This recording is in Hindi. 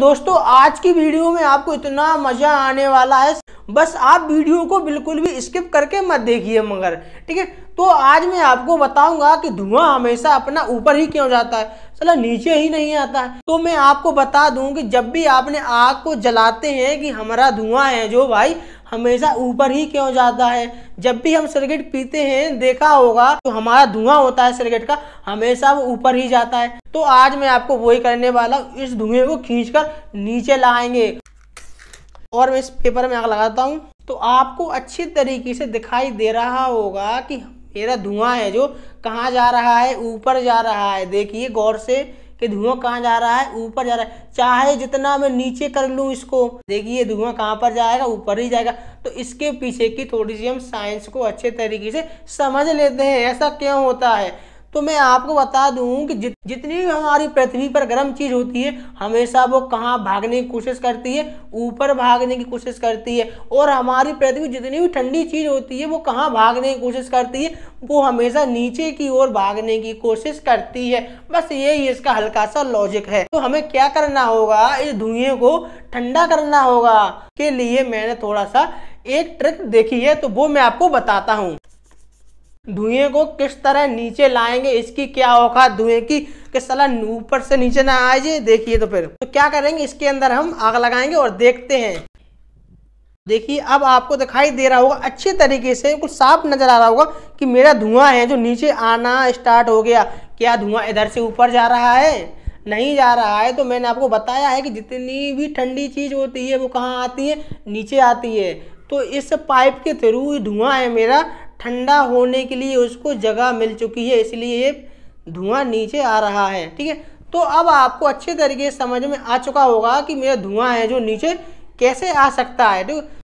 दोस्तों आज की वीडियो में आपको इतना मज़ा आने वाला है बस आप वीडियो को बिल्कुल भी स्किप करके मत देखिए मगर ठीक है तो आज मैं आपको बताऊंगा कि धुआं हमेशा अपना ऊपर ही क्यों जाता है चला नीचे ही नहीं आता है तो मैं आपको बता दूं कि जब भी आपने आग को जलाते हैं कि हमारा धुआं है जो भाई हमेशा ऊपर ही क्यों जाता है जब भी हम सिगरेट पीते हैं देखा होगा तो हमारा धुआं होता है सिगरेट का हमेशा वो ऊपर ही जाता है तो आज मैं आपको वही करने वाला हूँ इस धुएं को खींचकर नीचे लाएंगे और मैं इस पेपर में आग लगाता हूँ तो आपको अच्छी तरीके से दिखाई दे रहा होगा कि मेरा धुआं है जो कहाँ जा रहा है ऊपर जा रहा है देखिए गौर से कि धुआं कहाँ जा रहा है ऊपर जा रहा है चाहे जितना मैं नीचे कर लूँ इसको देखिए धुआं कहाँ पर जाएगा ऊपर ही जाएगा तो इसके पीछे की थोड़ी सी हम साइंस को अच्छे तरीके से समझ लेते हैं ऐसा क्यों होता है तो मैं आपको बता दूं कि जित, जितनी भी हमारी पृथ्वी पर गर्म चीज़ होती है हमेशा वो कहाँ भागने की कोशिश करती है ऊपर भागने की कोशिश करती है और हमारी पृथ्वी जितनी भी ठंडी चीज़ होती है वो कहाँ भागने की कोशिश करती है वो हमेशा नीचे की ओर भागने की कोशिश करती है बस यही इसका हल्का सा लॉजिक है तो हमें क्या करना होगा इस धुएं को ठंडा करना होगा के लिए मैंने थोड़ा सा एक ट्रिक देखी है तो वो मैं आपको बताता हूँ धुएं को किस तरह नीचे लाएंगे इसकी क्या औकात धुएं की कि सला ऊपर से नीचे ना आ जाए देखिए तो फिर तो क्या करेंगे इसके अंदर हम आग लगाएंगे और देखते हैं देखिए अब आपको दिखाई दे रहा होगा अच्छे तरीके से कुछ साफ नजर आ रहा होगा कि मेरा धुआं है जो नीचे आना स्टार्ट हो गया क्या धुआं इधर से ऊपर जा रहा है नहीं जा रहा है तो मैंने आपको बताया है कि जितनी भी ठंडी चीज़ होती है वो कहाँ आती है नीचे आती है तो इस पाइप के थ्रू धुआं है मेरा ठंडा होने के लिए उसको जगह मिल चुकी है इसलिए ये धुआं नीचे आ रहा है ठीक है तो अब आपको अच्छे तरीके से समझ में आ चुका होगा कि मेरा धुआं है जो नीचे कैसे आ सकता है ठीक